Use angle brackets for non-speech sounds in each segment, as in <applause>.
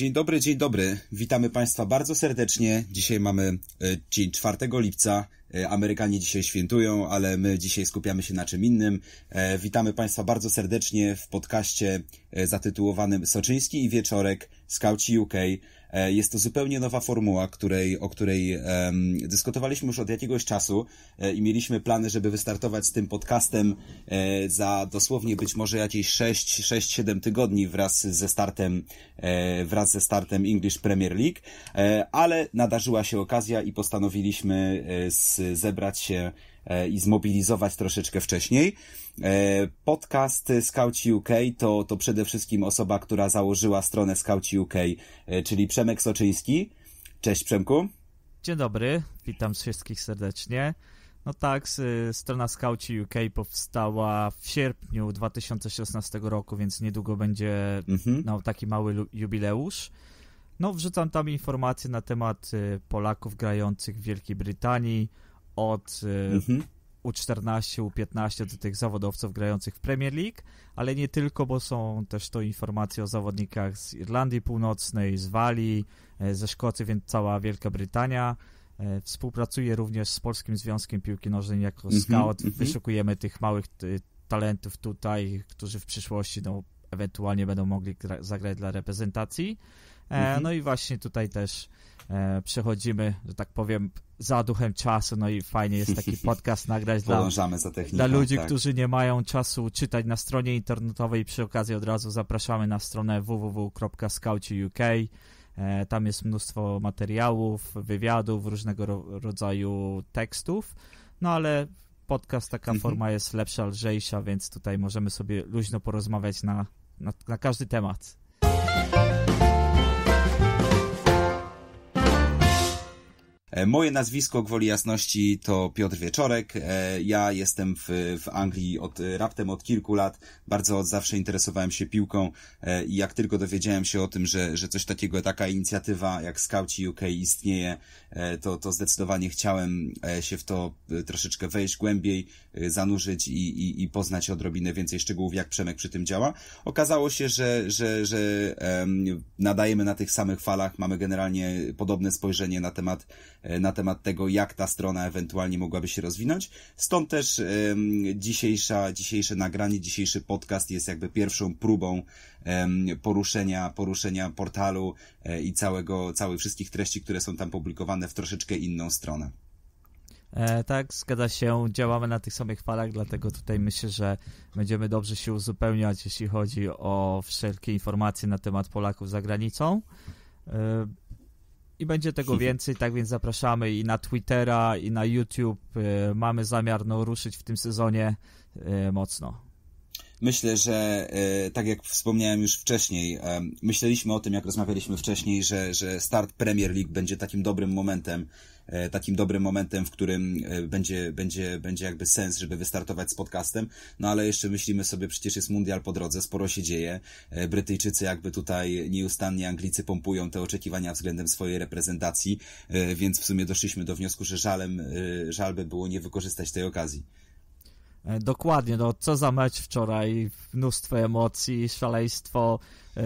Dzień dobry, dzień dobry. Witamy Państwa bardzo serdecznie. Dzisiaj mamy e, dzień 4 lipca. E, Amerykanie dzisiaj świętują, ale my dzisiaj skupiamy się na czym innym. E, witamy Państwa bardzo serdecznie w podcaście zatytułowanym Soczyński i Wieczorek Skauci UK. E, jest to zupełnie nowa formuła, której, o której um, dyskutowaliśmy już od jakiegoś czasu e, i mieliśmy plany, żeby wystartować z tym podcastem e, za dosłownie być może jakieś 6-7 tygodni wraz ze startem wraz ze startem English Premier League, ale nadarzyła się okazja i postanowiliśmy zebrać się E, i zmobilizować troszeczkę wcześniej. E, podcast Skauci UK to, to przede wszystkim osoba, która założyła stronę Skauci UK, e, czyli Przemek Soczyński. Cześć Przemku. Dzień dobry, witam wszystkich serdecznie. No tak, strona Skauci UK powstała w sierpniu 2016 roku, więc niedługo będzie mhm. no, taki mały jubileusz. No, wrzucam tam informacje na temat y, Polaków grających w Wielkiej Brytanii, od U14, y, mhm. U15 do tych zawodowców grających w Premier League, ale nie tylko, bo są też to informacje o zawodnikach z Irlandii Północnej, z Walii, e, ze Szkocji, więc cała Wielka Brytania. E, współpracuje również z Polskim Związkiem Piłki Nożnej jako mm -hmm, scout. Mm -hmm. Wyszukujemy tych małych talentów tutaj, którzy w przyszłości no, ewentualnie będą mogli zagrać dla reprezentacji. Mm -hmm. No i właśnie tutaj też e, przechodzimy, że tak powiem, za duchem czasu, no i fajnie jest taki <laughs> podcast nagrać dla, techniką, dla tak. ludzi, tak. którzy nie mają czasu czytać na stronie internetowej. Przy okazji od razu zapraszamy na stronę www.scouci.uk. E, tam jest mnóstwo materiałów, wywiadów, różnego ro rodzaju tekstów, no ale podcast, taka mhm. forma jest lepsza, lżejsza, więc tutaj możemy sobie luźno porozmawiać na, na, na każdy temat. E, moje nazwisko, gwoli jasności, to Piotr Wieczorek. E, ja jestem w, w Anglii od, raptem od kilku lat. Bardzo od zawsze interesowałem się piłką e, i jak tylko dowiedziałem się o tym, że, że coś takiego, taka inicjatywa jak Scouci UK istnieje, to, to zdecydowanie chciałem się w to troszeczkę wejść głębiej, zanurzyć i, i, i poznać odrobinę więcej szczegółów, jak Przemek przy tym działa. Okazało się, że, że, że nadajemy na tych samych falach, mamy generalnie podobne spojrzenie na temat E, na temat tego, jak ta strona ewentualnie mogłaby się rozwinąć. Stąd też dzisiejsza, dzisiejsze nagranie, dzisiejszy podcast jest jakby pierwszą próbą poruszenia, poruszenia portalu e, i całego, całej wszystkich treści, które są tam publikowane w troszeczkę inną stronę. E, tak, zgadza się. Działamy na tych samych falach, dlatego tutaj myślę, że będziemy dobrze się uzupełniać, jeśli chodzi o wszelkie informacje na temat Polaków za granicą. E, i będzie tego <laughs> więcej, tak więc zapraszamy i na Twittera, i na YouTube. E, mamy zamiar no, ruszyć w tym sezonie e, mocno. Myślę, że e, tak jak wspomniałem już wcześniej, myśleliśmy o tym, jak rozmawialiśmy wcześniej, że, że start Premier League będzie takim dobrym momentem E, takim dobrym momentem, w którym e, będzie, będzie, będzie jakby sens, żeby wystartować z podcastem. No ale jeszcze myślimy sobie, przecież jest mundial po drodze, sporo się dzieje. E, Brytyjczycy jakby tutaj nieustannie Anglicy pompują te oczekiwania względem swojej reprezentacji, więc w sumie doszliśmy do wniosku, że żalem, żal by było nie wykorzystać tej okazji. E, dokładnie, no co za mecz wczoraj, mnóstwo emocji, szaleństwo, e,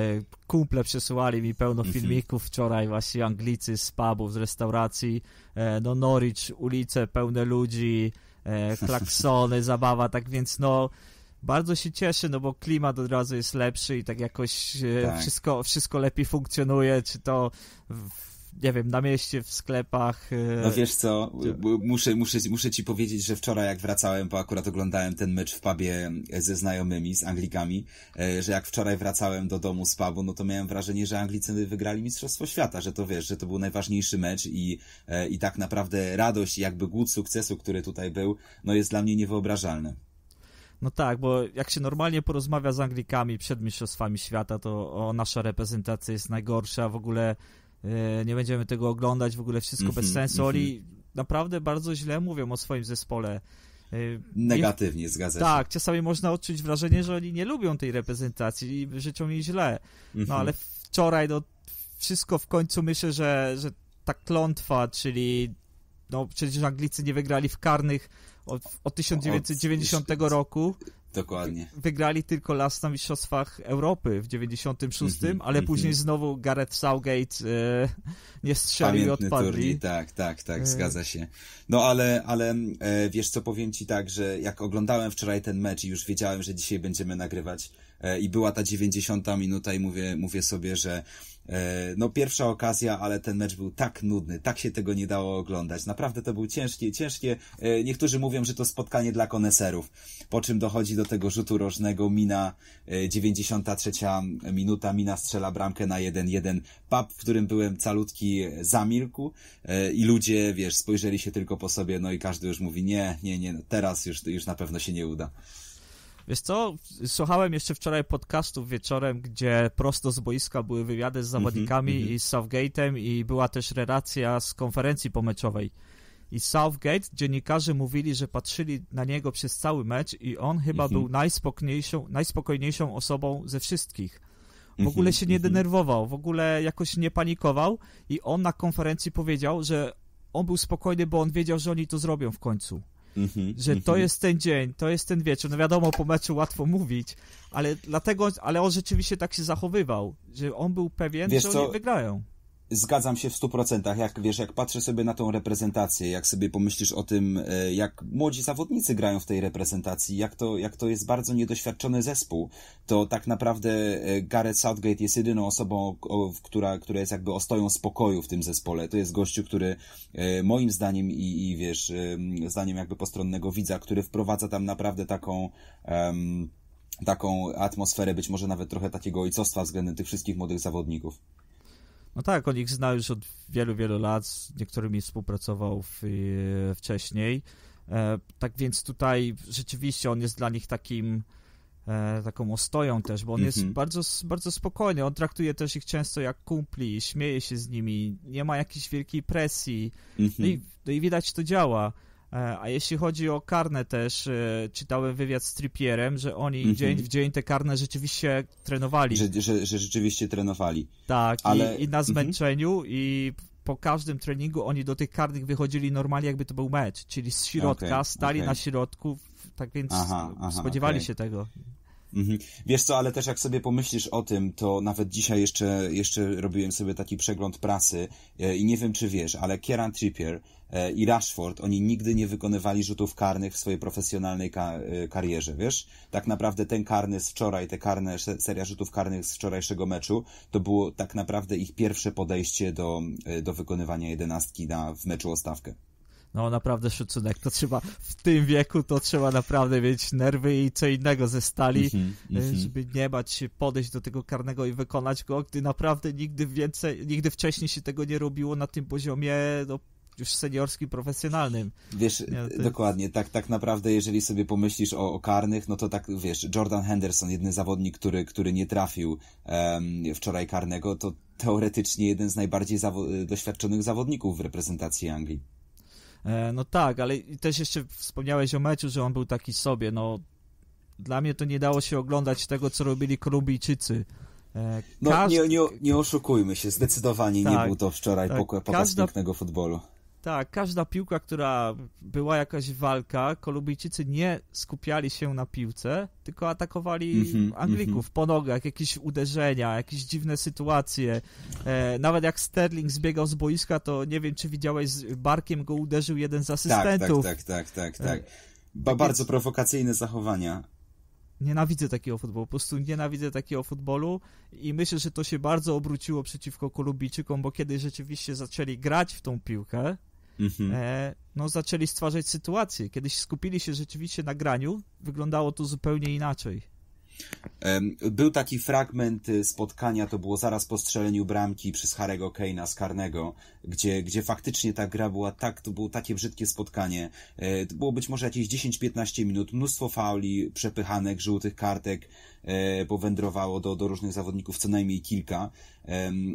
kumple przesyłali mi pełno mhm. filmików wczoraj, właśnie Anglicy z pubów, z restauracji, e, no Norwich, ulice pełne ludzi, <laughs> klaksony, zabawa, tak więc no bardzo się cieszę, no bo klimat od razu jest lepszy i tak jakoś tak. Wszystko, wszystko lepiej funkcjonuje, czy to w nie wiem, na mieście, w sklepach. E, no wiesz co, muszę, muszę, muszę ci powiedzieć, że wczoraj jak wracałem, bo akurat oglądałem ten mecz w pubie e, ze znajomymi, z Anglikami, e, że jak wczoraj wracałem do domu z pubu, no to miałem wrażenie, że Anglicy wygrali Mistrzostwo Świata, że to wiesz, że to był najważniejszy mecz i, i tak naprawdę radość, jakby głód sukcesu, który tutaj był, no jest dla mnie niewyobrażalny. No tak, bo jak się normalnie porozmawia z Anglikami przed Mistrzostwami Świata, to o, nasza reprezentacja jest najgorsza, w ogóle E, nie będziemy tego oglądać, w ogóle wszystko mm -hmm, bez sensu. Mm -hmm. Oni naprawdę bardzo źle mówią o swoim zespole. E, Negatywnie, zgadza się. Tak, czasami można odczuć wrażenie, że oni nie lubią tej reprezentacji i życzą jej źle. Mm -hmm. No mhm. ale wczoraj, no wszystko w końcu myślę, że, że ta klątwa, czyli no przecież Anglicy nie wygrali w karnych od, od 1990 od, roku. Dokładnie. Wygrali tylko las na Mistrzostwach Europy w 96, mm-hmm, ale mm-hmm. później znowu Gareth Southgate e, nie strzelił i odpadli. Turniej, tak, tak, tak, e... zgadza się. No ale, ale e, wiesz co, powiem ci tak, że jak oglądałem wczoraj ten mecz i już wiedziałem, że dzisiaj będziemy nagrywać, E, i była ta 90 minuta i mówię, mówię sobie, że e, no pierwsza okazja, ale ten mecz był tak nudny, tak się tego nie dało oglądać. Naprawdę to był ciężkie, ciężkie. E, niektórzy mówią, że to spotkanie dla koneserów, po czym dochodzi do tego rzutu rożnego, mina 93 minuta, mina strzela bramkę na 1-1. Pub, w którym byłem calutki zamilkł i ludzie, wiesz, spojrzeli się tylko po sobie, no i każdy już mówi nie, nie, nie, teraz już, już na pewno się nie uda. Wiesz co, słuchałem jeszcze wczoraj podcastów wieczorem, gdzie prosto z boiska były wywiady z mhm, zawodnikami mm -hmm, i z Southgate'em i była też relacja z konferencji pomeczowej. I Southgate, dziennikarze mówili, że patrzyli na niego przez cały mecz i on chyba mm -hmm. był najspokojniejszą, najspokojniejszą osobą ze wszystkich. W mhm, ogóle się nie mhm. denerwował, w ogóle jakoś nie panikował i on na konferencji powiedział, że on był spokojny, bo on wiedział, że oni to zrobią w końcu. Mhm, że to mhm. jest ten dzień, to jest ten wieczór. No wiadomo, po meczu łatwo mówić, ale dlatego, ale on rzeczywiście tak się zachowywał, że on był pewien, Wiesz że oni wygrają. Zgadzam się w 100%. Jak wiesz, jak patrzę sobie na tą reprezentację, jak sobie pomyślisz o tym, e, jak młodzi zawodnicy grają w tej reprezentacji, jak to, jak to jest bardzo niedoświadczony zespół, to tak naprawdę e, Gareth Southgate jest jedyną osobą, która, która jest jakby ostoją spokoju w tym zespole. To jest gościu, który e, moim zdaniem i, i wiesz, zdaniem jakby postronnego widza, który wprowadza tam naprawdę taką. Um, taką atmosferę, być może nawet trochę takiego ojcostwa względem tych wszystkich młodych zawodników. No tak, on ich zna już od wielu, wielu lat, z niektórymi współpracował w, e, wcześniej. E, tak więc tutaj rzeczywiście on jest dla nich takim e, taką ostoją też, bo on mm-hmm. jest mhm. bardzo, bardzo spokojny, on traktuje też ich często jak kumpli, śmieje się z nimi, nie ma jakiejś wielkiej presji mm-hmm. no i, no i widać to działa. E, a jeśli chodzi o karne też, e, czytałem wywiad z Trippierem, że oni mhm. dzień w dzień te karne rzeczywiście trenowali. Że, że, że rzeczywiście trenowali. Tak, Ale... i, i na mhm. zmęczeniu i po każdym treningu oni do tych karnych wychodzili normalnie, jakby to był mecz, czyli z środka, okay, stali okay. na środku, tak więc aha, aha, spodziewali okay. się tego. Mhm. Wiesz co, ale też jak sobie pomyślisz o tym, to nawet dzisiaj jeszcze, jeszcze robiłem sobie taki przegląd prasy e, i nie wiem czy wiesz, ale Kieran Trippier e, i Rashford, oni nigdy nie wykonywali rzutów karnych w swojej profesjonalnej ka e, karierze, wiesz? Tak naprawdę ten karny z wczoraj, te karne, seria rzutów karnych z wczorajszego meczu, to było tak naprawdę ich pierwsze podejście do, do wykonywania jedenastki na, w meczu o stawkę. No naprawdę szacunek, to trzeba w tym wieku to trzeba naprawdę mieć nerwy i co innego ze stali, mhm, e, mhm. żeby nie bać się podejść do tego karnego i wykonać go, gdy naprawdę nigdy więcej, nigdy wcześniej się tego nie robiło na tym poziomie, no, już seniorskim, profesjonalnym. Wiesz, e, ja, dokładnie, tak, tak naprawdę jeżeli sobie pomyślisz o, o, karnych, no to tak, wiesz, Jordan Henderson, jeden zawodnik, który, który nie trafił um, wczoraj karnego, to teoretycznie jeden z najbardziej zawo doświadczonych zawodników w reprezentacji Anglii. E, no tak, ale też jeszcze wspomniałeś o meczu, że on był taki sobie. No, dla mnie to nie dało się oglądać tego, co robili Kolumbijczycy. Każd... E, no, nie, nie, nie oszukujmy się, zdecydowanie tak, nie był to wczoraj tak, pokaz każda, pięknego futbolu. Tak, każda piłka, która była jakaś walka, kolubijczycy nie skupiali się na piłce, tylko atakowali mm -hmm, Anglików mm -hmm. po nogach, jakieś uderzenia, jakieś dziwne sytuacje. E, nawet jak Sterling zbiegał z boiska, to nie wiem, czy widziałeś, z barkiem go uderzył jeden z tak, tak, asystentów. Tak, tak, tak, tak, tak. tak. Ba bardzo prowokacyjne zachowania nienawidzę takiego futbolu, po prostu nienawidzę takiego futbolu i myślę, że to się bardzo obróciło przeciwko Kolubijczykom, bo kiedy rzeczywiście zaczęli grać w tą piłkę, Mhm. E, no, zaczęli stwarzać sytuacje. Kiedyś skupili się rzeczywiście na graniu, wyglądało to zupełnie inaczej. Był taki fragment y, spotkania, to było zaraz po strzeleniu bramki przez Harego Keina z karnego, gdzie, gdzie faktycznie ta gra była tak, to było takie brzydkie spotkanie. E, to było być może jakieś 10-15 minut, mnóstwo fauli, przepychanek, żółtych kartek, powędrowało e, do, do różnych zawodników, co najmniej kilka.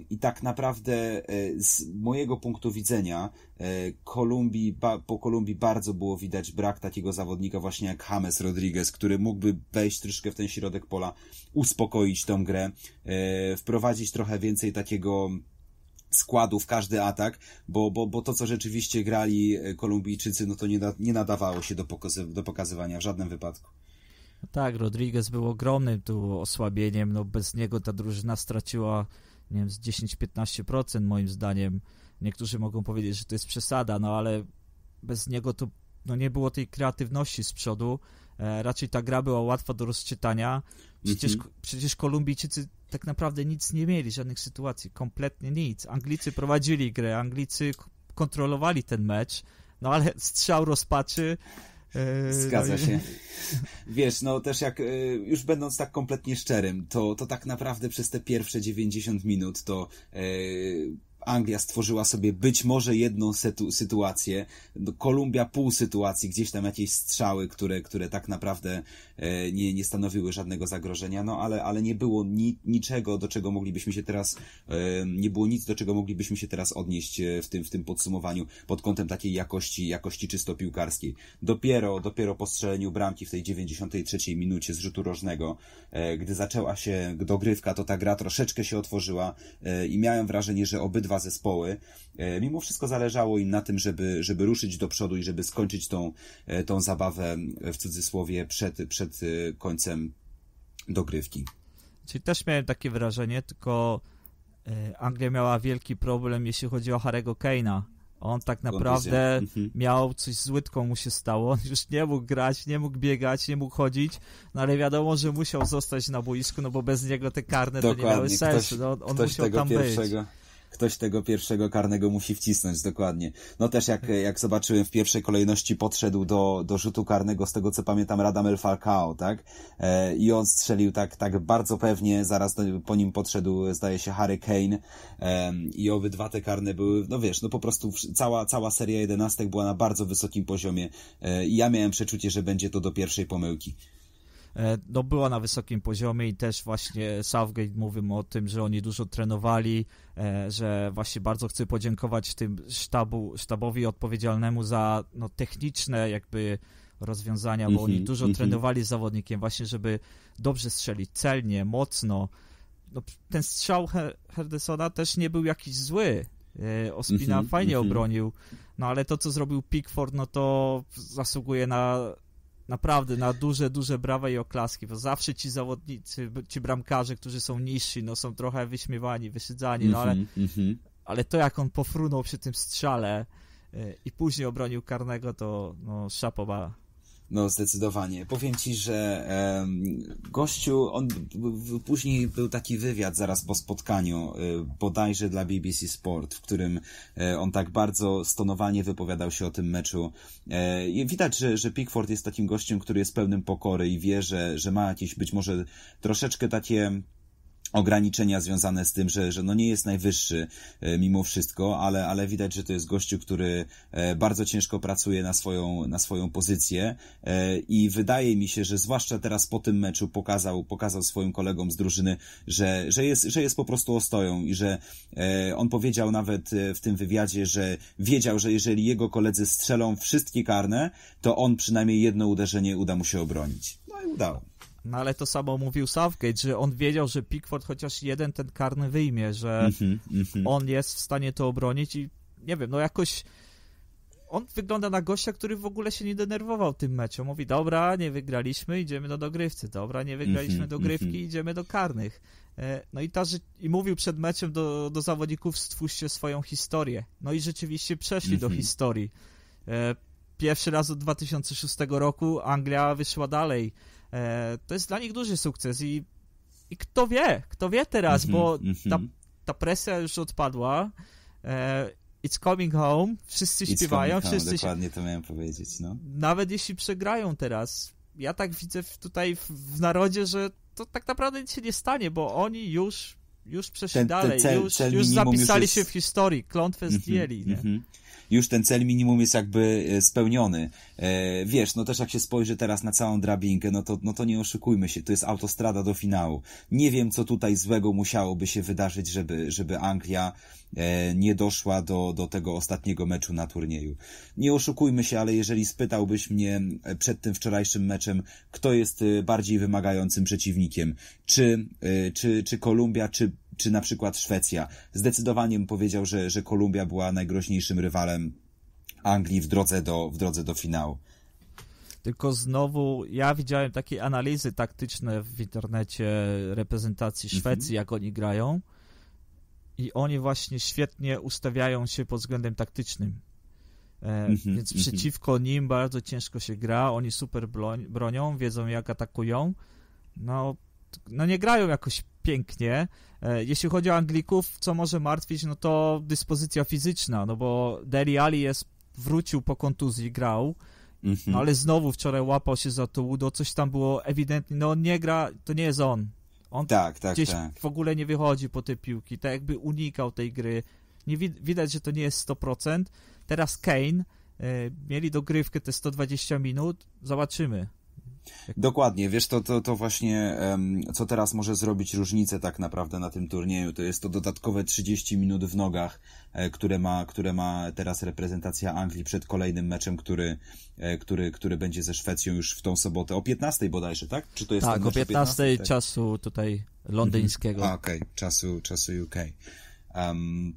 I tak naprawdę e, z mojego punktu widzenia e, Kolumbii, po Kolumbii bardzo było widać brak takiego zawodnika właśnie jak James Rodriguez, który mógłby wejść troszkę w ten środek pola, uspokoić tą grę, wprowadzić trochę więcej takiego składu w każdy atak, bo, bo, bo to, co rzeczywiście grali Kolumbijczycy, no to nie, da, nie nadawało się do, pokazy, do pokazywania w żadnym wypadku tak, Rodriguez był ogromnym tu osłabieniem, no bez niego ta drużyna straciła, nie wiem, z 10-15% moim zdaniem. Niektórzy mogą powiedzieć, że to jest przesada, no ale bez niego to no nie było tej kreatywności z przodu. E, raczej ta gra była łatwa do rozczytania. Przecież, mm -hmm. przecież Kolumbijczycy tak naprawdę nic nie mieli, żadnych sytuacji, kompletnie nic. Anglicy prowadzili grę, Anglicy kontrolowali ten mecz, no ale <laughs> strzał rozpaczy E, Zgadza no się. <laughs> Wiesz, no też jak, e, już będąc tak kompletnie szczerym, to, to tak naprawdę przez te pierwsze 90 minut to e, Anglia stworzyła sobie być może jedną sytuację, Kolumbia pół sytuacji, gdzieś tam jakieś strzały, które, które tak naprawdę e, nie, nie stanowiły żadnego zagrożenia, no ale, ale nie było ni, niczego, do czego moglibyśmy się teraz, e, nie było nic, do czego moglibyśmy się teraz odnieść e, w tym, w tym podsumowaniu pod kątem takiej jakości, jakości czysto piłkarskiej. Dopiero, dopiero po strzeleniu bramki w tej 93 minucie z rzutu rożnego, gdy zaczęła się dogrywka, to ta gra troszeczkę się otworzyła i miałem wrażenie, że obydwa zespoły. E, mimo wszystko zależało im na tym, żeby, żeby ruszyć do przodu i żeby skończyć tą, e, tą zabawę w cudzysłowie przed, przed e, końcem dogrywki. Czyli też miałem takie wrażenie, tylko Anglia miała wielki problem, jeśli chodzi o Harry'ego Keina. On tak naprawdę mhm. miał coś z łydką mu się stało. On już nie mógł grać, nie mógł biegać, nie mógł chodzić, no ale wiadomo, że musiał zostać na boisku, no bo bez niego te karne Dokładnie. to nie miały sensu. no, on ktoś musiał tego tam pierwszego, być ktoś tego pierwszego karnego musi wcisnąć, dokładnie. No też jak, tak. jak zobaczyłem w pierwszej kolejności podszedł do, do rzutu karnego, z tego co pamiętam, Radamel Falcao, tak? E, I on strzelił tak, tak bardzo pewnie, zaraz do, po nim podszedł, zdaje się, Harry Kane e, i obydwa te karne były, no wiesz, no po prostu cała, cała seria jedenastek była na bardzo wysokim poziomie e, i ja miałem przeczucie, że będzie to do pierwszej pomyłki. E, no była na wysokim poziomie i też właśnie Southgate mówił o tym, że oni dużo trenowali, e, że właśnie bardzo chcę podziękować tym sztabu, sztabowi odpowiedzialnemu za no, techniczne jakby rozwiązania, bo mm -hmm, oni mhm, dużo mm -hmm. trenowali z zawodnikiem właśnie, żeby dobrze strzelić, celnie, mocno. No, ten strzał Herdesona też nie był jakiś zły, e, Ospina mm -hmm, fajnie mm -hmm. obronił, no ale to, co zrobił Pickford, no to zasługuje na Naprawdę, na duże, duże brawa i oklaski, bo zawsze ci zawodnicy, ci bramkarze, którzy są niżsi, no są trochę wyśmiewani, wyszydzani, no ale, mhm, mhm. ale to jak on pofrunął przy tym strzale y, i później obronił karnego, to no szapowa. No, zdecydowanie. Powiem ci, że gościu, on później był taki wywiad zaraz po spotkaniu, e, bodajże dla BBC Sport, w którym e, on tak bardzo stonowanie wypowiadał się o tym meczu. E, widać, że, że Pickford jest takim gościem, który jest pełnym pokory i wie, że, że ma jakieś być może troszeczkę takie ograniczenia związane z tym, że, że no nie jest najwyższy e, mimo wszystko, ale, ale widać, że to jest gościu, który e, bardzo ciężko pracuje na swoją, na swoją pozycję e, i wydaje mi się, że zwłaszcza teraz po tym meczu pokazał, pokazał swoim kolegom z drużyny, że, że, jest, że jest po prostu ostoją i że on powiedział nawet w tym wywiadzie, że wiedział, że jeżeli jego koledzy strzelą wszystkie karne, to on przynajmniej jedno uderzenie uda mu się obronić. No i udało. No ale to samo mówił Southgate, że on wiedział, że Pickford chociaż jeden ten karny wyjmie, że mhm, mhm. on jest w stanie to obronić i nie wiem, no jakoś on wygląda na gościa, który w ogóle się nie denerwował tym meczem. Mówi, dobra, nie wygraliśmy, idziemy do dogrywcy. Dobra, nie wygraliśmy mhm, do grywki, idziemy do karnych. E, no i, ta, i mówił przed meczem do, do zawodników, stwórzcie swoją historię. No i rzeczywiście przeszli do historii. E, pierwszy raz od 2006 roku Anglia wyszła dalej E, to jest dla nich duży sukces i, i kto wie, kto wie teraz, mm -hmm, bo mm -hmm. ta, mhm. ta presja już odpadła. E, it's coming home, wszyscy It's śpiewają, home, wszyscy. Dokładnie to miałem powiedzieć, no. Nawet jeśli przegrają teraz, ja tak widzę tutaj w, w narodzie, że to tak naprawdę nic się nie stanie, bo oni już już przeszli ten, dalej, ten cel, już, cel już zapisali już jest... się w historii, klątwę zdjęli. Mm -hmm, nie? Mhm już ten cel minimum jest jakby e, spełniony. E, wiesz, no też jak się spojrzy teraz na całą drabinkę, no to, no to nie oszukujmy się, to jest autostrada do finału. Nie wiem, co tutaj złego musiałoby się wydarzyć, żeby, żeby Anglia e, nie doszła do, do tego ostatniego meczu na turnieju. Nie oszukujmy się, ale jeżeli spytałbyś mnie przed tym wczorajszym meczem, kto jest bardziej wymagającym przeciwnikiem, czy, czy, czy Kolumbia, czy czy na przykład Szwecja. Zdecydowanie bym powiedział, że, że Kolumbia była najgroźniejszym rywalem Anglii w drodze do, w drodze do finału. Tylko znowu ja widziałem takie analizy taktyczne w internecie reprezentacji mhm. Szwecji, jak oni grają. I oni właśnie świetnie ustawiają się pod względem taktycznym. E, mm-hmm, więc mm-hmm. przeciwko nim bardzo ciężko się gra. Oni super broń, bronią, wiedzą jak atakują. No, no nie grają jakoś pięknie. E, jeśli chodzi o Anglików, co może martwić, no to dyspozycja fizyczna, no bo Deli Ali jest, wrócił po kontuzji, grał, mhm. no ale znowu wczoraj łapał się za to udo, coś tam było ewidentnie, no on nie gra, to nie jest on. On tak, tak, gdzieś tak. w ogóle nie wychodzi po te piłki, tak jakby unikał tej gry. Nie widać, że to nie jest 100%. Teraz Kane, e, mieli dogrywkę te 120 minut, zobaczymy. Dokładnie, wiesz, to, to, to właśnie, co teraz może zrobić różnicę tak naprawdę na tym turnieju, to jest to dodatkowe 30 minut w nogach, e, które ma, które ma teraz reprezentacja Anglii przed kolejnym meczem, który, e, który, który będzie ze Szwecją już w tą sobotę, o 15 bodajże, tak? Czy to jest tak, o 15, o 15 czasu tutaj mhm. londyńskiego. Mhm. Okej, okay. czasu, czasu UK. Um,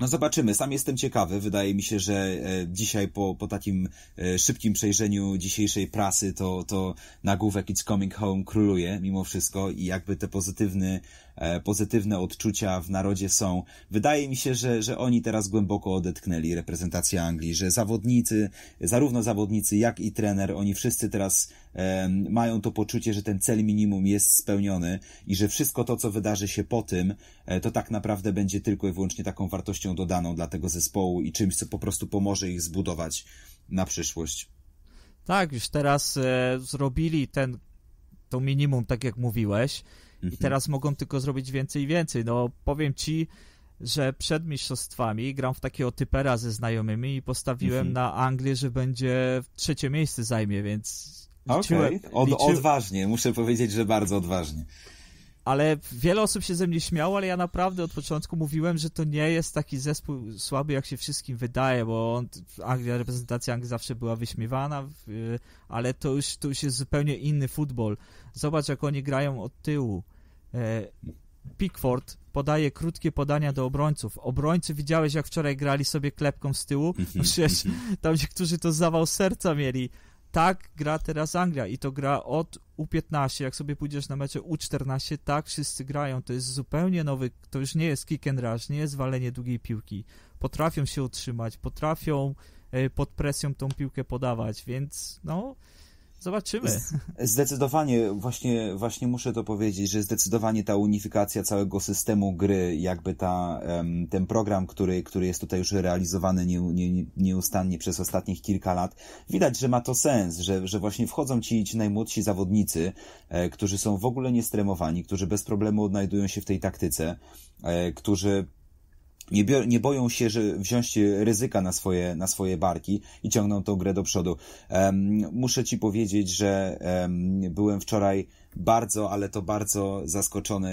no zobaczymy, sam jestem ciekawy. Wydaje mi się, że e, dzisiaj po, po takim e, szybkim przejrzeniu dzisiejszej prasy to, to nagłówek It's Coming Home króluje mimo wszystko i jakby te pozytywne. E, pozytywne odczucia w narodzie są. Wydaje mi się, że, że oni teraz głęboko odetknęli reprezentację Anglii, że zawodnicy, zarówno zawodnicy, jak i trener, oni wszyscy teraz mają to poczucie, że ten cel minimum jest spełniony i że wszystko to, co wydarzy się po tym, e, to tak naprawdę będzie tylko i wyłącznie taką wartością dodaną dla tego zespołu i czymś, co po prostu pomoże ich zbudować na przyszłość. Tak, już teraz e, zrobili ten to minimum, tak jak mówiłeś. Mhm. I teraz mogą tylko zrobić więcej i więcej. No powiem ci, że przed mistrzostwami gram w takiego typera ze znajomymi i postawiłem mhm. na Anglię, że będzie trzecie miejsce zajmie, więc. Okej, okay. Od, odważnie, muszę powiedzieć, że bardzo odważnie. Ale wiele osób się ze mnie śmiało, ale ja naprawdę od początku mówiłem, że to nie jest taki zespół słaby, jak się wszystkim wydaje, bo on, Anglia, reprezentacja Anglii zawsze była wyśmiewana, ale to już, to już jest zupełnie inny futbol. Zobacz, jak oni grają od tyłu E, Pickford podaje krótkie podania do obrońców. Obrońcy widziałeś, jak wczoraj grali sobie klepką z tyłu? Mhm, <laughs> Przecież mhm. tam niektórzy to zawał serca mieli. Tak gra teraz Anglia i to gra od U15. Jak sobie pójdziesz na mecze U14, tak wszyscy grają. To jest zupełnie nowy, to już nie jest kick and rush, nie jest walenie długiej piłki. Potrafią się utrzymać, potrafią e, pod presją tą piłkę podawać, więc no... Zobaczymy. zdecydowanie, właśnie, właśnie muszę to powiedzieć, że zdecydowanie ta unifikacja całego systemu gry, jakby ta, ten program, który, który jest tutaj już realizowany nie, nie, nieustannie przez ostatnich kilka lat, widać, że ma to sens, że, że właśnie wchodzą ci, ci najmłodsi zawodnicy, e, którzy są w ogóle niestremowani, którzy bez problemu odnajdują się w tej taktyce, e, którzy nie, nie boją się że wziąć ryzyka na swoje, na swoje barki i ciągną tą grę do przodu. Um, muszę ci powiedzieć, że um, byłem wczoraj bardzo, ale to bardzo zaskoczony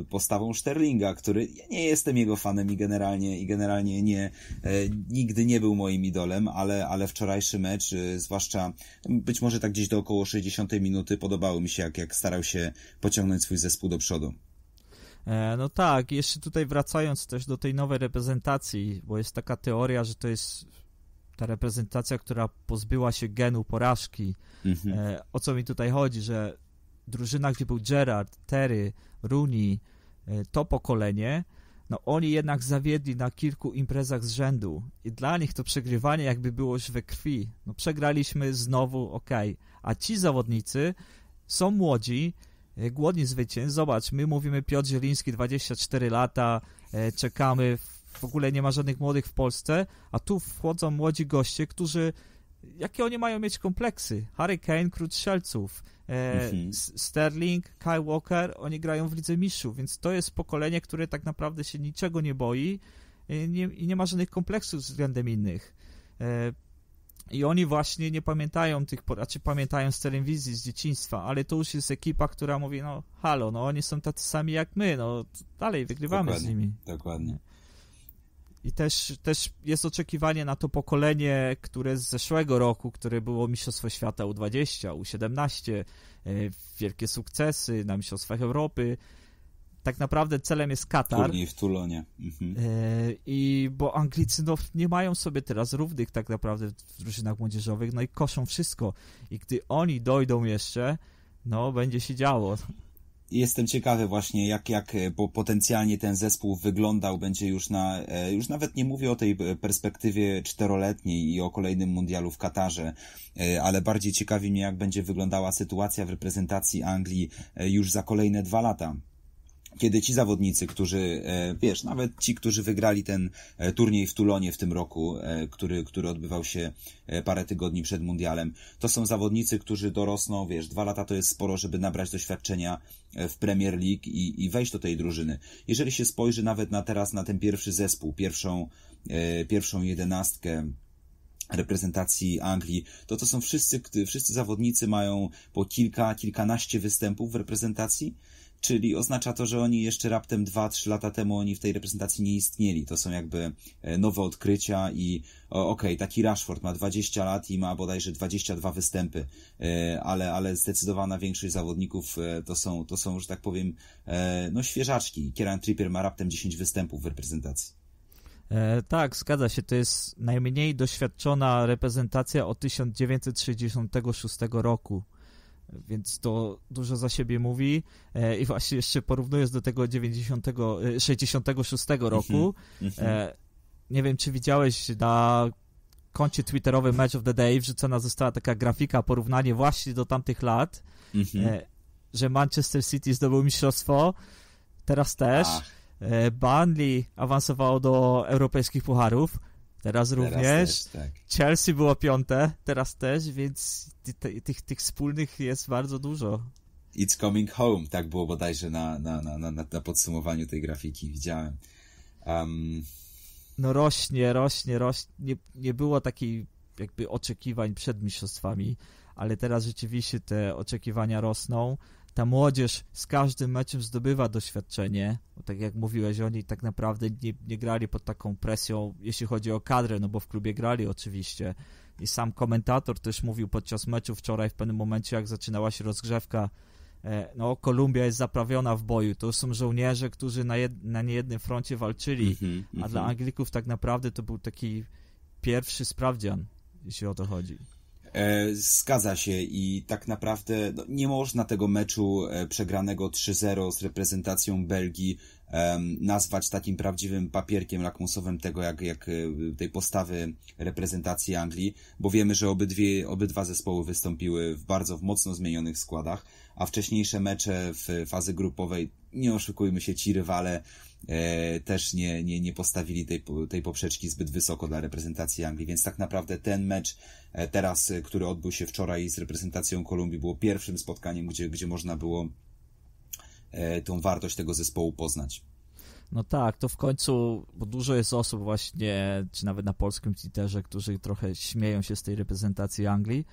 e, postawą Sterlinga, który ja nie jestem jego fanem i generalnie, i generalnie nie, e, nigdy nie był moim idolem, ale, ale wczorajszy mecz, e, zwłaszcza być może tak gdzieś do około 60 minuty, podobało mi się, jak, jak starał się pociągnąć swój zespół do przodu. E, no tak, jeszcze tutaj wracając też do tej nowej reprezentacji, bo jest taka teoria, że to jest ta reprezentacja, która pozbyła się genu porażki. Mhm. E, o co mi tutaj chodzi, że drużyna, gdzie był Gerard, Terry, Rooney, e, to pokolenie, no oni jednak zawiedli na kilku imprezach z rzędu i dla nich to przegrywanie jakby było już we krwi. No przegraliśmy znowu, okej. Okay. A ci zawodnicy są młodzi, E, głodni zwycięstw. Zobacz, my mówimy Piotr Zieliński, 24 lata, e, czekamy, w ogóle nie ma żadnych młodych w Polsce, a tu wchodzą młodzi goście, którzy jakie oni mają mieć kompleksy? Harry Kane, Krót Strzelców, e, mhm. Sterling, Kyle Walker, oni grają w Lidze Mistrzów, więc to jest pokolenie, które tak naprawdę się niczego nie boi i e, nie, i nie ma żadnych kompleksów względem innych. E, i oni właśnie nie pamiętają tych, znaczy pamiętają z telewizji, z dzieciństwa, ale to już jest ekipa, która mówi, no halo, no oni są tacy sami jak my, no dalej wygrywamy dokładnie, z nimi. Dokładnie. I też, też jest oczekiwanie na to pokolenie, które z zeszłego roku, które było Mistrzostwo Świata U20, U17, e, wielkie sukcesy na Mistrzostwach Europy, tak naprawdę celem jest Katar. Turniej w Tulonie. Mhm. E, I bo Anglicy no, nie mają sobie teraz równych tak naprawdę w drużynach młodzieżowych, no i koszą wszystko. I gdy oni dojdą jeszcze, no będzie się działo. Jestem ciekawy właśnie, jak, jak bo e, potencjalnie ten zespół wyglądał będzie już na, e, już nawet nie mówię o tej perspektywie czteroletniej i o kolejnym mundialu w Katarze, ale bardziej ciekawi mnie, jak będzie wyglądała sytuacja w reprezentacji Anglii już za kolejne dwa lata kiedy ci zawodnicy, którzy, e, wiesz, nawet ci, którzy wygrali ten e, turniej w Tulonie w tym roku, e, który, który odbywał się parę tygodni przed mundialem, to są zawodnicy, którzy dorosną, wiesz, dwa lata to jest sporo, żeby nabrać doświadczenia w Premier League i, i wejść do tej drużyny. Jeżeli się spojrzy nawet na teraz, na ten pierwszy zespół, pierwszą, pierwszą jedenastkę, reprezentacji Anglii, to to są wszyscy, wszyscy zawodnicy mają po kilka, kilkanaście występów w reprezentacji czyli oznacza to, że oni jeszcze raptem 2-3 lata temu oni w tej reprezentacji nie istnieli. To są jakby e, nowe odkrycia i okej, okay, taki Rashford ma 20 lat i ma bodajże 22 występy, e, ale, ale zdecydowana większość zawodników e, to są, to są, że tak powiem, no świeżaczki. Kieran Trippier ma raptem 10 występów w reprezentacji. E, tak, zgadza się. To jest najmniej doświadczona reprezentacja od 1966 roku więc to dużo za siebie mówi e, i właśnie jeszcze porównując do tego 90, 66 e, mhm, roku, mhm. E, nie wiem czy widziałeś na koncie twitterowym Match of the Day wrzucona została taka grafika, porównanie właśnie do tamtych lat, mhm. że Manchester City zdobył mistrzostwo, teraz też, Ach. Burnley awansowało do europejskich pucharów, Teraz również. Teraz też, tak. Chelsea było piąte, teraz też, więc tych, tych wspólnych jest bardzo dużo. It's Coming Home, tak było bodajże na, na, na, na, na podsumowaniu tej grafiki, widziałem. Um... No rośnie, rośnie, rośnie. Nie, nie było takiej jakby oczekiwań przed mistrzostwami, ale teraz rzeczywiście te oczekiwania rosną ta młodzież z każdym meczem zdobywa doświadczenie. Bo tak jak mówiłeś, oni tak naprawdę nie, nie grali pod taką presją, jeśli chodzi o kadrę, no bo w klubie grali oczywiście. I sam komentator też mówił podczas meczu wczoraj w pewnym momencie, jak zaczynała się rozgrzewka, e, no, Kolumbia jest zaprawiona w boju. To są żołnierze, którzy na, jed, na niejednym froncie walczyli, mm -hmm, a mm -hmm. dla mhm. Anglików tak naprawdę to był taki pierwszy sprawdzian, jeśli o to chodzi. E, zgadza się i tak naprawdę no, nie można tego meczu e, przegranego 3-0 z reprezentacją Belgii nazwać takim prawdziwym papierkiem lakmusowym tego, jak, jak e, tej postawy reprezentacji Anglii, bo wiemy, że obydwie, obydwa zespoły wystąpiły w bardzo w mocno zmienionych składach, a wcześniejsze mecze w fazy grupowej, nie oszukujmy się, ci rywale e, też nie, nie, nie postawili tej, tej poprzeczki zbyt wysoko dla reprezentacji Anglii, więc tak naprawdę ten mecz e, teraz, e, który odbył się wczoraj z reprezentacją Kolumbii, było pierwszym spotkaniem, gdzie, gdzie można było E, tą wartość tego zespołu poznać. No tak, to w końcu, bo dużo jest osób właśnie, czy nawet na polskim Twitterze, którzy trochę śmieją się z tej reprezentacji Anglii,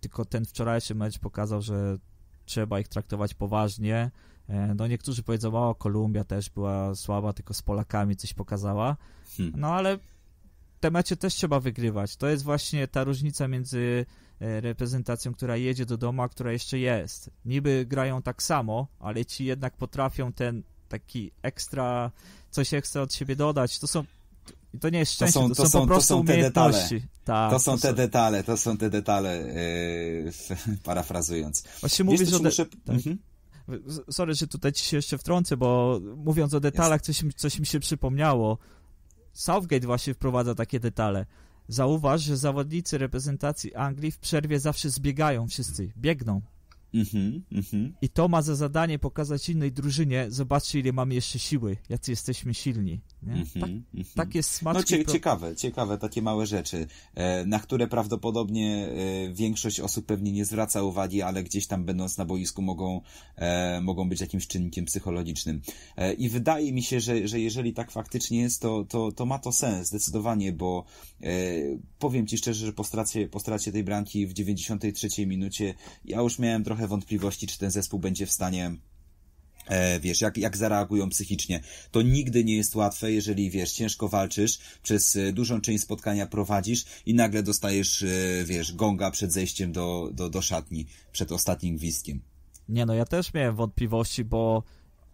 tylko ten wczorajszy mecz pokazał, że trzeba ich traktować poważnie. E, no niektórzy powiedzą, o, Kolumbia też była słaba, tylko z Polakami coś pokazała. Hmm. No ale tym mecze też trzeba wygrywać. To jest właśnie ta różnica między e, reprezentacją, która jedzie do domu, a która jeszcze jest. Niby grają tak samo, ale ci jednak potrafią ten taki ekstra, coś ekstra od siebie dodać. To są to nie jest szczęście, to są, to, to są, po prostu to są te detale. Tak, to, są to są te detale, to są te detale, yy, <laughs> parafrazując. Właśnie Wiesz, mówisz, że... Muszę... Tak. Mhm. Sorry, że tutaj ci się jeszcze wtrącę, bo mówiąc o detalach, coś, coś mi się przypomniało. Southgate właśnie wprowadza takie detale. Zauważ, że zawodnicy reprezentacji Anglii w przerwie zawsze zbiegają wszyscy, biegną. Mm-hmm, mm-hmm. I to ma za zadanie pokazać innej drużynie, zobaczcie ile mamy jeszcze siły, jacy jesteśmy silni. Tak, mhm, mhm. smaczki. No, cie, ciekawe, ciekawe takie małe rzeczy, e, na które prawdopodobnie e, większość osób pewnie nie zwraca uwagi, ale gdzieś tam będąc na boisku mogą, e, mogą być jakimś czynnikiem psychologicznym. I wydaje mi się, że, że jeżeli tak faktycznie jest, to, to, to ma to sens, zdecydowanie, bo powiem Ci szczerze, że po stracie, po stracie tej bramki w 93 minucie ja już miałem trochę wątpliwości, czy ten zespół będzie w stanie E, wiesz, jak, jak zareagują psychicznie. To nigdy nie jest łatwe, jeżeli, wiesz, ciężko walczysz, przez e, dużą część spotkania prowadzisz i nagle dostajesz, e, wiesz, gonga przed zejściem do, do, do szatni, przed ostatnim gwizdkiem. Nie no, ja też miałem wątpliwości, bo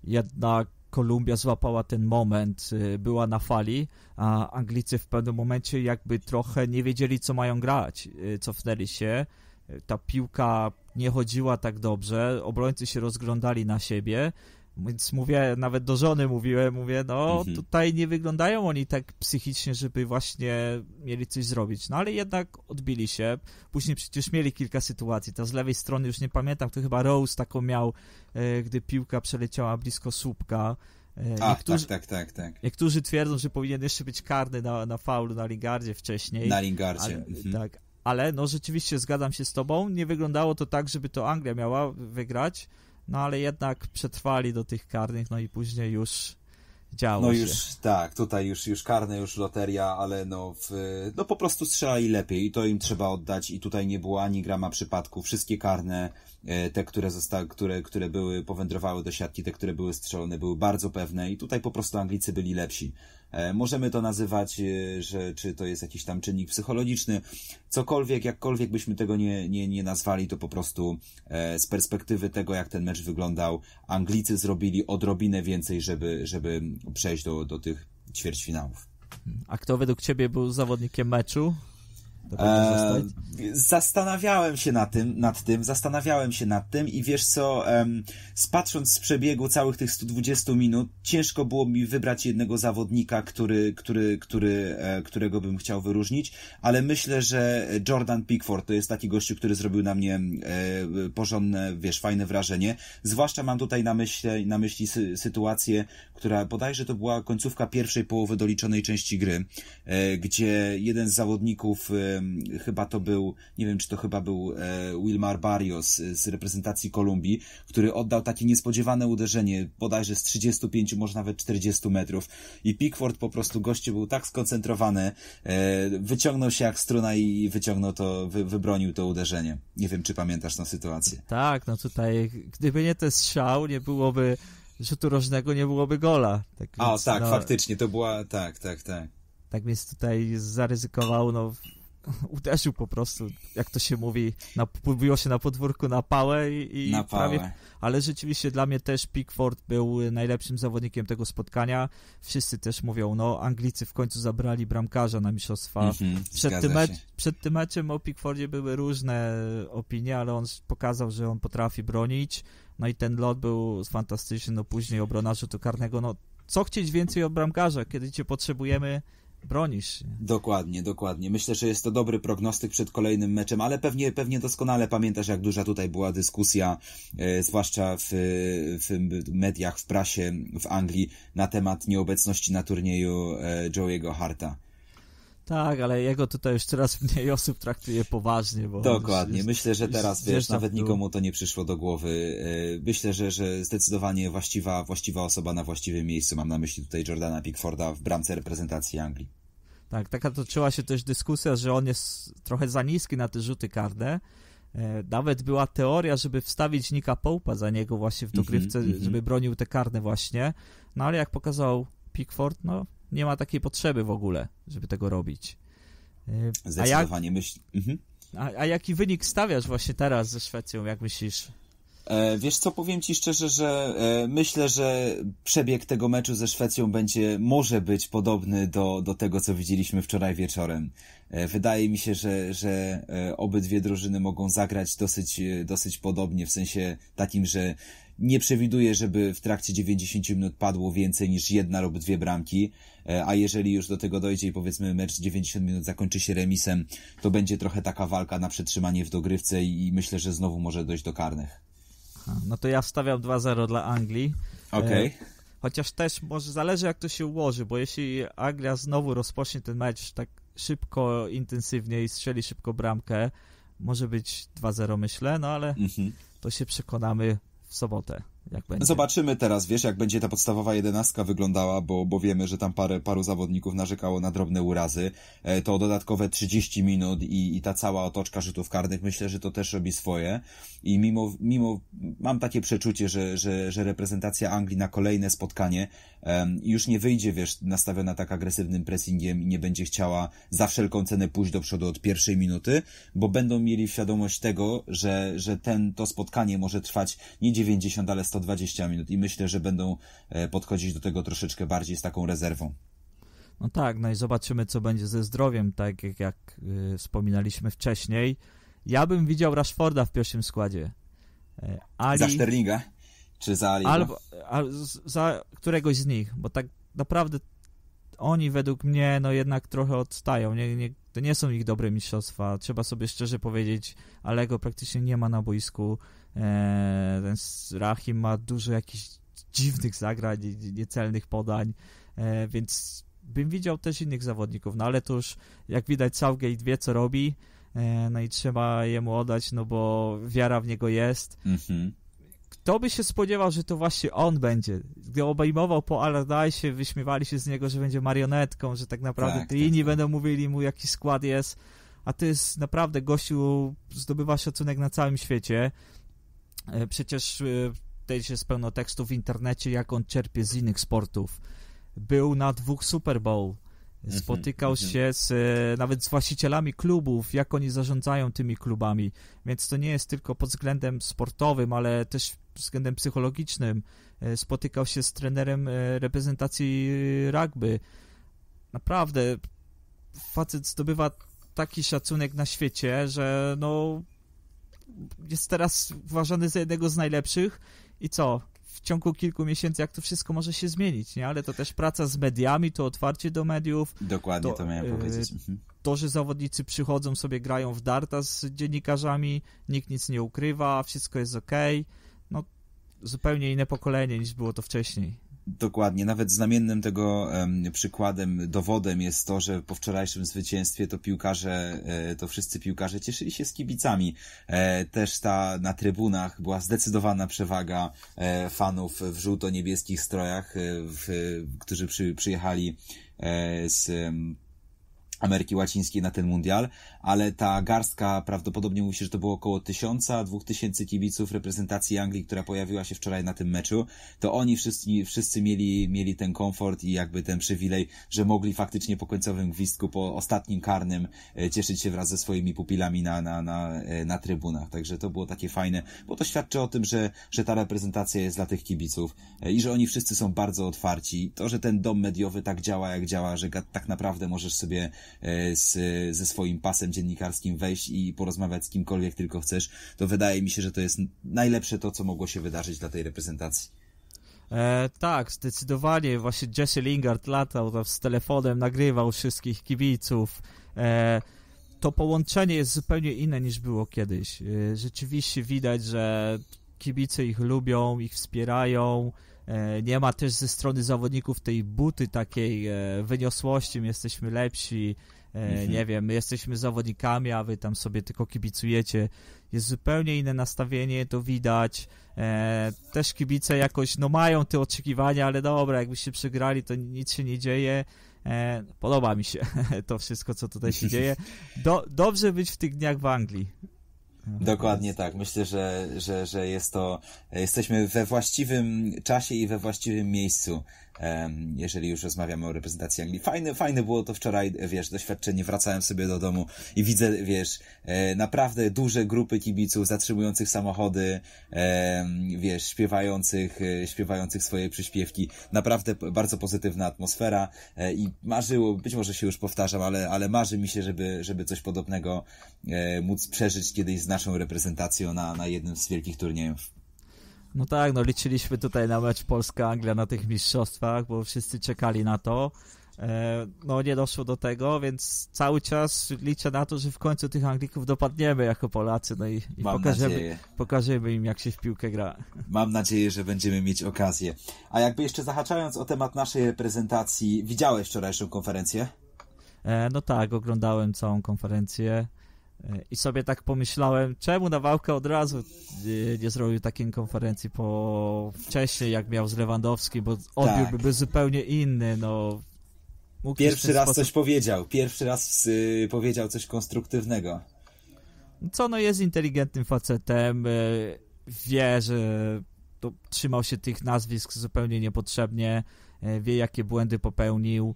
jednak Kolumbia złapała ten moment, była na fali, a Anglicy w pewnym momencie jakby trochę nie wiedzieli, co mają grać. Cofnęli się, ta piłka nie chodziła tak dobrze, obrońcy się rozglądali na siebie, więc mówię, nawet do żony mówiłem, mówię, no mhm. tutaj nie wyglądają oni tak psychicznie, żeby właśnie mieli coś zrobić. No ale jednak odbili się. Później przecież mieli kilka sytuacji. Ta z lewej strony już nie pamiętam, to chyba Rose taką miał, e, gdy piłka przeleciała blisko słupka. E, Ach, tak, tak, tak, tak. Niektórzy twierdzą, że powinien jeszcze być karny na, na faulu na Lingardzie wcześniej. Na Lingardzie. Ale, mhm. Tak, ale no rzeczywiście zgadzam się z tobą, nie wyglądało to tak, żeby to Anglia miała wygrać, no ale jednak przetrwali do tych karnych, no i później już działo no się. już, tak, tutaj już, już karne, już loteria, ale no, w, no po prostu strzelali lepiej i to im trzeba oddać i tutaj nie było ani grama przypadku. Wszystkie karne, e, te, które zostały, które, które były, powędrowały do siatki, te, które były strzelone, były bardzo pewne i tutaj po prostu Anglicy byli lepsi. E, możemy to nazywać, e, że czy to jest jakiś tam czynnik psychologiczny, cokolwiek, jakkolwiek byśmy tego nie, nie, nie nazwali, to po prostu e, z perspektywy tego, jak ten mecz wyglądał, Anglicy zrobili odrobinę więcej, żeby, żeby przejść do, do tych ćwierćfinałów. A kto według ciebie był zawodnikiem meczu? E, zastanawiałem się na tym, nad tym, zastanawiałem się nad tym i wiesz co, em, patrząc z przebiegu całych tych 120 minut, ciężko było mi wybrać jednego zawodnika, który, który, który, e, którego bym chciał wyróżnić, ale myślę, że Jordan Pickford to jest taki gościu, który zrobił na mnie e, porządne, wiesz, fajne wrażenie. Zwłaszcza mam tutaj na myśli, na myśli sy, sytuację, która bodajże to była końcówka pierwszej połowy doliczonej części gry, e, gdzie jeden z zawodników e, chyba to był, nie wiem czy to chyba był e, Wilmar Barrios z reprezentacji Kolumbii, który oddał takie niespodziewane uderzenie, bodajże z 35, może nawet 40 metrów i Pickford po prostu, goście był tak skoncentrowany, e, wyciągnął się jak struna i wyciągnął to, wy, wybronił to uderzenie. Nie wiem, czy pamiętasz tą sytuację. Tak, no tutaj, gdyby nie ten strzał, nie byłoby rzutu rożnego, nie byłoby gola. Tak o, więc, tak, no... faktycznie, to była, tak, tak, tak. Tak więc tutaj zaryzykował, no <laughs> uderzył po prostu, jak to się mówi, na, się na podwórku na pałę i, i na prawie, ale rzeczywiście dla mnie też Pickford był najlepszym zawodnikiem tego spotkania. Wszyscy też mówią, no Anglicy w końcu zabrali bramkarza na mistrzostwa. Mhm, przed, tym mecz, przed tym meczem o Pickfordzie były różne opinie, ale on pokazał, że on potrafi bronić, no i ten lot był fantastyczny, no później obrona rzutu karnego, no co chcieć więcej od bramkarza, kiedy cię potrzebujemy bronisz się. Dokładnie, dokładnie. Myślę, że jest to dobry prognostyk przed kolejnym meczem, ale pewnie, pewnie doskonale pamiętasz, jak duża tutaj była dyskusja, e, zwłaszcza w, w, mediach, w prasie w Anglii na temat nieobecności na turnieju e, Joey'ego Harta. Tak, ale jego tutaj już coraz mniej osób traktuje poważnie. Bo Dokładnie. Myślę, że teraz wiesz, nawet nikomu to nie przyszło do głowy. E, myślę, że, że zdecydowanie właściwa, właściwa osoba na właściwym miejscu. Mam na myśli tutaj Jordana Pickforda w bramce reprezentacji Anglii. Tak, taka toczyła się też dyskusja, że on jest trochę za niski na te rzuty karne. E, nawet była teoria, żeby wstawić Nika Poupa za niego właśnie w dogrywce, mhm, mm -hmm, żeby bronił te karne właśnie. No ale jak pokazał Pickford, no nie ma takiej potrzeby w ogóle, żeby tego robić. Y, Zdecydowanie myśl. Mhm. A, a, jaki wynik stawiasz właśnie teraz ze Szwecją, jak myślisz? E, wiesz co, powiem ci szczerze, że e, myślę, że przebieg tego meczu ze Szwecją będzie, może być podobny do, do tego, co widzieliśmy wczoraj wieczorem. E, wydaje mi się, że, że e, obydwie drużyny mogą zagrać dosyć, e, dosyć podobnie, w sensie takim, że nie przewiduję, żeby w trakcie 90 minut padło więcej niż jedna lub dwie bramki, e, a jeżeli już do tego dojdzie i powiedzmy mecz 90 minut zakończy się remisem, to będzie trochę taka walka na przetrzymanie w dogrywce i myślę, że znowu może dojść do karnych. No to ja wstawiam 2-0 dla Anglii. E, Okej. Okay. Chociaż też może zależy jak to się ułoży, bo jeśli Anglia znowu rozpocznie ten mecz tak szybko, intensywnie i strzeli szybko bramkę, może być 2-0 myślę, no ale mm -hmm. to się przekonamy w sobotę. Zobaczymy teraz, wiesz, jak będzie ta podstawowa jedenastka wyglądała, bo, bo wiemy, że tam parę, paru zawodników narzekało na drobne urazy. E, to dodatkowe 30 minut i, i ta cała otoczka rzutów karnych, myślę, że to też robi swoje. I mimo, mimo mam takie przeczucie, że, że, że reprezentacja Anglii na kolejne spotkanie um, już nie wyjdzie, wiesz, nastawiona tak agresywnym pressingiem i nie będzie chciała za wszelką cenę pójść do przodu od pierwszej minuty, bo będą mieli świadomość tego, że, że ten, to spotkanie może trwać nie 90, ale 120 minut i myślę, że będą e, podchodzić do tego troszeczkę bardziej z taką rezerwą. No tak, no i zobaczymy, co będzie ze zdrowiem, tak jak, y, wspominaliśmy wcześniej. Ja bym widział Rashforda w pierwszym składzie. E, Ali... Za Sterlinga? Czy za Ali? Albo al, za któregoś z nich, bo tak naprawdę oni według mnie no jednak trochę odstają. Nie, nie, to nie są ich dobre mistrzostwa, trzeba sobie szczerze powiedzieć. Alego praktycznie nie ma na boisku. E, ten Rahim ma dużo jakichś dziwnych zagrań, niecelnych podań, e, więc bym widział też innych zawodników, no ale to już jak widać Southgate wie co robi, e, no i trzeba jemu oddać, no bo wiara w niego jest. Mhm. Kto by się spodziewał, że to właśnie on będzie? Gdy obejmował po Allardyce, wyśmiewali się z niego, że będzie marionetką, że tak naprawdę tak, tak inni tak, będą mówili mu, jaki skład jest, a to jest naprawdę gościu zdobywa szacunek na całym świecie. E, przecież e, też jest pełno tekstów w internecie, jak on czerpie z innych sportów. Był na dwóch Super Bowl, mhm, spotykał mhm. się z, e, nawet z właścicielami klubów, jak oni zarządzają tymi klubami, więc to nie jest tylko pod względem sportowym, ale też względem psychologicznym. Spotykał się z trenerem reprezentacji rugby. Naprawdę, facet zdobywa taki szacunek na świecie, że no jest teraz uważany za jednego z najlepszych i co? W ciągu kilku miesięcy, jak to wszystko może się zmienić, nie? Ale to też praca z mediami, to otwarcie do mediów. Dokładnie to, to miałem y, powiedzieć. Mhm. To, że zawodnicy przychodzą sobie, grają w darta z dziennikarzami, nikt nic nie ukrywa, wszystko jest ok. No, zupełnie inne pokolenie niż było to wcześniej. Dokładnie, nawet znamiennym tego przykładem, dowodem jest to, że po wczorajszym zwycięstwie to piłkarze, e, to wszyscy piłkarze cieszyli się z kibicami. E, też ta na trybunach była zdecydowana przewaga e, fanów w żółto-niebieskich strojach, w, którzy przy, przyjechali z Ameryki Łacińskiej na ten mundial, ale ta garstka prawdopodobnie mówi się, że to było około tysiąca, dwóch tysięcy kibiców reprezentacji Anglii, która pojawiła się wczoraj na tym meczu, to oni wszyscy, wszyscy mieli, mieli ten komfort i jakby ten przywilej, że mogli faktycznie po końcowym gwizdku, po ostatnim karnym e, cieszyć się wraz ze swoimi pupilami na, na, na, e, na trybunach. Także to było takie fajne, bo to świadczy o tym, że, że ta reprezentacja jest dla tych kibiców e, i że oni wszyscy są bardzo otwarci. To, że ten dom mediowy tak działa, jak działa, że tak naprawdę możesz sobie E, z, ze swoim pasem dziennikarskim wejść i porozmawiać z kimkolwiek tylko chcesz, to wydaje mi się, że to jest najlepsze to, co mogło się wydarzyć dla tej reprezentacji. E, tak, zdecydowanie. Właśnie Jesse Lingard latał tam z telefonem, nagrywał wszystkich kibiców. E, to połączenie jest zupełnie inne niż było kiedyś. E, rzeczywiście widać, że kibice ich lubią, ich wspierają. E, nie ma też ze strony zawodników tej buty takiej e, wyniosłości, my jesteśmy lepsi, e, mhm. nie wiem, my jesteśmy zawodnikami, a wy tam sobie tylko kibicujecie. Jest zupełnie inne nastawienie, to widać. Też kibice jakoś, no mają te oczekiwania, ale dobra, jakbyście przegrali, to nic się nie dzieje. Podoba mi się <laughs> to wszystko, co tutaj się <laughs> dzieje. Do, dobrze być w tych dniach w Anglii. Mhm. Dokładnie tak. Myślę, że, że, że jest to, jesteśmy we właściwym czasie i we właściwym miejscu jeżeli już rozmawiamy o reprezentacji Anglii. Fajne, fajne było to wczoraj, wiesz, doświadczenie, wracałem sobie do domu i widzę, wiesz, e, naprawdę duże grupy kibiców zatrzymujących samochody, wiesz, śpiewających, e, śpiewających swoje przyśpiewki. Naprawdę bardzo pozytywna atmosfera e, i marzyło, być może się już powtarzam, ale, ale marzy mi się, żeby, żeby coś podobnego móc przeżyć kiedyś z naszą reprezentacją na, na jednym z wielkich turniejów. No tak, no liczyliśmy tutaj na mecz Polska-Anglia na tych mistrzostwach, bo wszyscy czekali na to. E, no nie doszło do tego, więc cały czas liczę na to, że w końcu tych Anglików dopadniemy jako Polacy no i, i pokażemy, pokażemy im, jak się w piłkę gra. Mam nadzieję, że będziemy mieć okazję. A jakby jeszcze zahaczając o temat naszej reprezentacji, widziałeś wczorajszą konferencję? E, no tak, oglądałem całą konferencję e, i sobie tak pomyślałem, czemu nawałka od razu nie zrobił takiej konferencji po wcześniej, jak miał z Lewandowskim, bo odbiór tak. byłby zupełnie inny, no. Pierwszy raz sposób... coś powiedział. Pierwszy raz y, powiedział coś konstruktywnego. No co no jest inteligentnym facetem. Y, wie, że to, trzymał się tych nazwisk zupełnie niepotrzebnie. Y, wie, jakie błędy popełnił.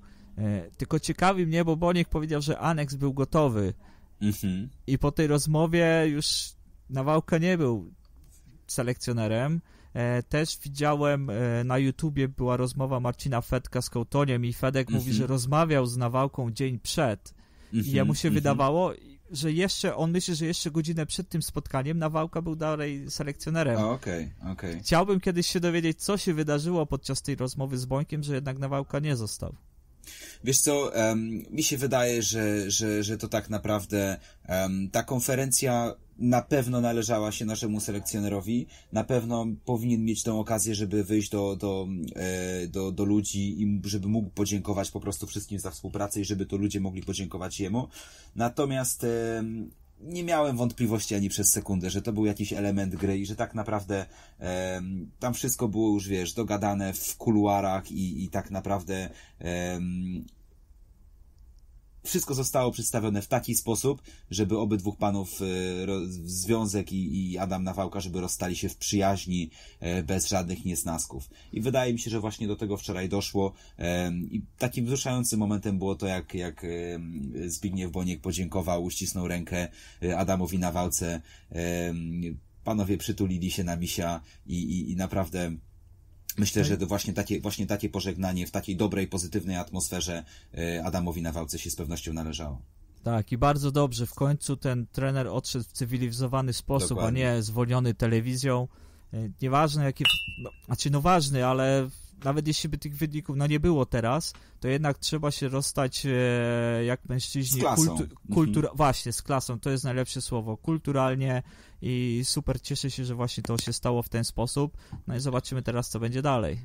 Tylko ciekawi mnie, bo Boniek powiedział, że aneks był gotowy. Mhm. I po tej rozmowie już Nawałka nie był selekcjonerem. E, też widziałem e, na YouTubie była rozmowa Marcina Fedka z Kołtoniem i Fedek mm-hmm. mówi, mhm. że rozmawiał z Nawałką dzień przed. Mm-hmm, I mhm, jemu się mm-hmm. wydawało, że jeszcze, on myśli, że jeszcze godzinę przed tym spotkaniem Nawałka był dalej selekcjonerem. Okej, okay, okej. Okay. Chciałbym kiedyś się dowiedzieć, co się wydarzyło podczas tej rozmowy z Bońkiem, że jednak Nawałka nie został. Wiesz co, um, mi się wydaje, że, że, że to tak naprawdę um, ta konferencja na pewno należała się naszemu selekcjonerowi, na pewno powinien mieć tę okazję, żeby wyjść do, do, e, do, do ludzi i żeby mógł podziękować po prostu wszystkim za współpracę i żeby to ludzie mogli podziękować jemu. Natomiast e, nie miałem wątpliwości ani przez sekundę, że to był jakiś element gry i że tak naprawdę e, tam wszystko było już, wiesz, dogadane w kuluarach i, i tak naprawdę e, wszystko zostało przedstawione w taki sposób, żeby obydwóch panów e, związek i, i Adam Nawałka, żeby rozstali się w przyjaźni e, bez żadnych niesnasków. I wydaje mi się, że właśnie do tego wczoraj doszło e, i takim wzruszającym momentem było to, jak, jak Zbigniew Boniek podziękował, uścisnął rękę Adamowi Nawałce, panowie przytulili się na misia i, i, i naprawdę Myślę, tak. że to właśnie takie, właśnie takie pożegnanie w takiej dobrej, pozytywnej atmosferze e, Adamowi na wałce się z pewnością należało. Tak, i bardzo dobrze. W końcu ten trener odszedł w cywilizowany sposób, Dokładnie. a nie zwolniony telewizją. E, nieważne, jaki. No, znaczy, no ważny, ale nawet jeśli by tych wyników no nie było teraz, to jednak trzeba się rozstać e, jak mężczyźni. Z klasą. Kultu, kultur, mhm. Właśnie, z klasą, to jest najlepsze słowo. Kulturalnie i super cieszę się, że właśnie to się stało w ten sposób. No i zobaczymy teraz, co będzie dalej.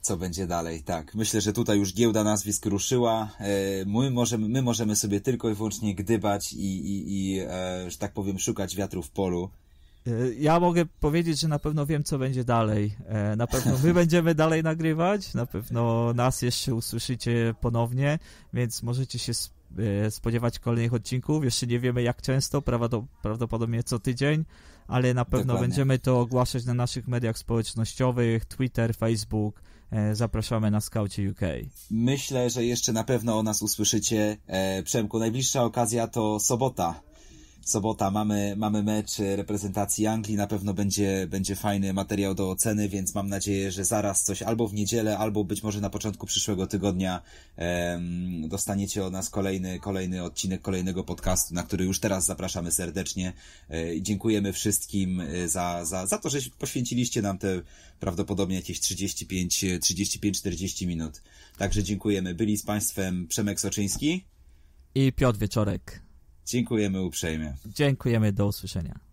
Co będzie dalej, tak. Myślę, że tutaj już giełda nazwisk ruszyła. E, my możemy, my możemy sobie tylko i wyłącznie gdybać i, i, i e, że tak powiem, szukać wiatru w polu E, ja mogę powiedzieć, że na pewno wiem, co będzie dalej. E, na pewno my <laughs> będziemy dalej nagrywać, na pewno nas jeszcze usłyszycie ponownie, więc możecie się e, spodziewać kolejnych odcinków. Jeszcze nie wiemy, jak często, prawdopodobnie co tydzień, ale na pewno Dokładnie. będziemy to ogłaszać na naszych mediach społecznościowych, Twitter, Facebook, zapraszamy na Scoutie UK. Myślę, że jeszcze na pewno o nas usłyszycie. Przemku, najbliższa okazja to sobota sobota mamy, mamy mecz e, reprezentacji Anglii, na pewno będzie, będzie fajny materiał do oceny, więc mam nadzieję, że zaraz coś albo w niedzielę, albo być może na początku przyszłego tygodnia dostaniecie od nas kolejny, kolejny odcinek kolejnego podcastu, na który już teraz zapraszamy serdecznie e, i dziękujemy wszystkim e, za, za, za to, że poświęciliście nam te prawdopodobnie jakieś 35-40 minut. Także dziękujemy. Byli z Państwem Przemek Soczyński i Piotr Wieczorek. Dziękujemy uprzejmie. Dziękujemy, do usłyszenia.